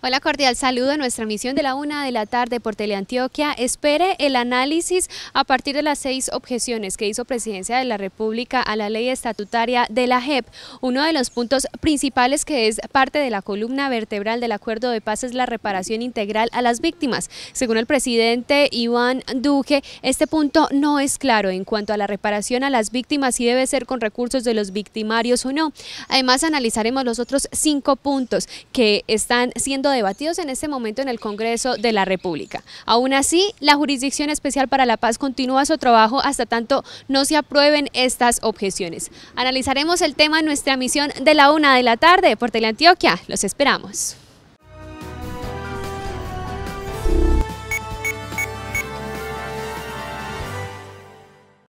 Hola, cordial saludo a nuestra emisión de la una de la tarde por Teleantioquia. Espere el análisis a partir de las seis objeciones que hizo Presidencia de la República a la ley estatutaria de la JEP. Uno de los puntos principales que es parte de la columna vertebral del acuerdo de paz es la reparación integral a las víctimas. Según el presidente Iván Duque, este punto no es claro en cuanto a la reparación a las víctimas si debe ser con recursos de los victimarios o no. Además, analizaremos los otros cinco puntos que están siendo debatidos en este momento en el Congreso de la República. Aún así, la Jurisdicción Especial para la Paz continúa su trabajo hasta tanto no se aprueben estas objeciones. Analizaremos el tema en nuestra misión de la una de la tarde por Teleantioquia. Los esperamos.